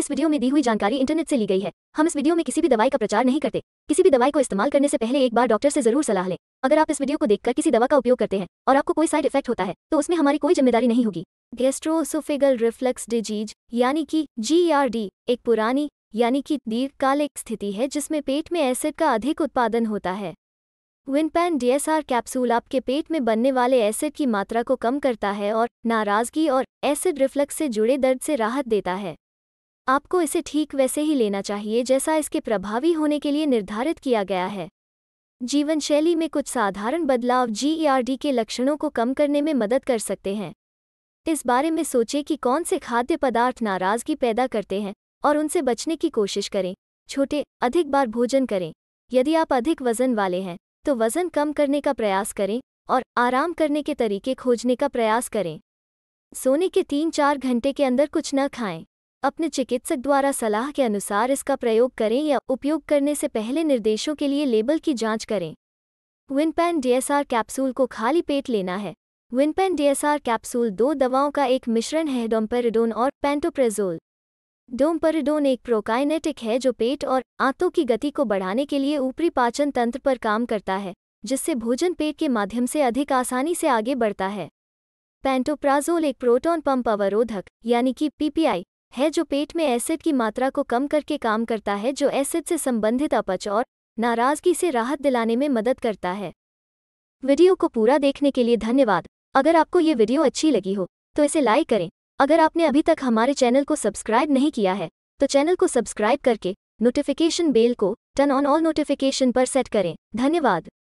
इस वीडियो में दी हुई जानकारी इंटरनेट से ली गई है हम इस वीडियो में किसी भी दवाई का प्रचार नहीं करते किसी भी दवाई को इस्तेमाल करने से पहले एक बार डॉक्टर से जरूर सलाह लें अगर आप इस वीडियो को देखकर किसी दवा का उपयोग करते हैं और आपको कोई साइड इफेक्ट होता है तो उसमें हमारी कोई जिम्मेदारी नहीं होगी गैस्ट्रोसोफेगल रिफ्लक्स डिजीज यानी कि जी e एक पुरानी यानी कि दीर्घकालिक स्थिति है जिसमें पेट में एसिड का अधिक उत्पादन होता है विनपैन डीएसआर कैप्सूल आपके पेट में बनने वाले एसिड की मात्रा को कम करता है और नाराजगी और एसिड रिफ्लक्स से जुड़े दर्द से राहत देता है आपको इसे ठीक वैसे ही लेना चाहिए जैसा इसके प्रभावी होने के लिए निर्धारित किया गया है जीवन शैली में कुछ साधारण बदलाव जीईआरडी e के लक्षणों को कम करने में मदद कर सकते हैं इस बारे में सोचें कि कौन से खाद्य पदार्थ नाराजगी पैदा करते हैं और उनसे बचने की कोशिश करें छोटे अधिक बार भोजन करें यदि आप अधिक वजन वाले हैं तो वजन कम करने का प्रयास करें और आराम करने के तरीके खोजने का प्रयास करें सोने के तीन चार घंटे के अंदर कुछ न खाएं अपने चिकित्सक द्वारा सलाह के अनुसार इसका प्रयोग करें या उपयोग करने से पहले निर्देशों के लिए लेबल की जांच करें विनपैन डीएसआर कैप्सूल को खाली पेट लेना है विनपैन डीएसआर कैप्सूल दो दवाओं का एक मिश्रण है डोम्पेरिडोन और पेंटोप्रेजोल डोम्पेरिडोन एक प्रोकाइनेटिक है जो पेट और आंतों की गति को बढ़ाने के लिए ऊपरी पाचन तंत्र पर काम करता है जिससे भोजन पेट के माध्यम से अधिक आसानी से आगे बढ़ता है पेंटोप्राजोल एक प्रोटॉन पंप अवरोधक यानी कि पीपीआई है जो पेट में एसिड की मात्रा को कम करके काम करता है जो एसिड से संबंधित अपच और नाराजगी से राहत दिलाने में मदद करता है वीडियो को पूरा देखने के लिए धन्यवाद अगर आपको ये वीडियो अच्छी लगी हो तो इसे लाइक करें अगर आपने अभी तक हमारे चैनल को सब्सक्राइब नहीं किया है तो चैनल को सब्सक्राइब करके नोटिफिकेशन बेल को टर्न ऑन ऑल नोटिफिकेशन पर सेट करें धन्यवाद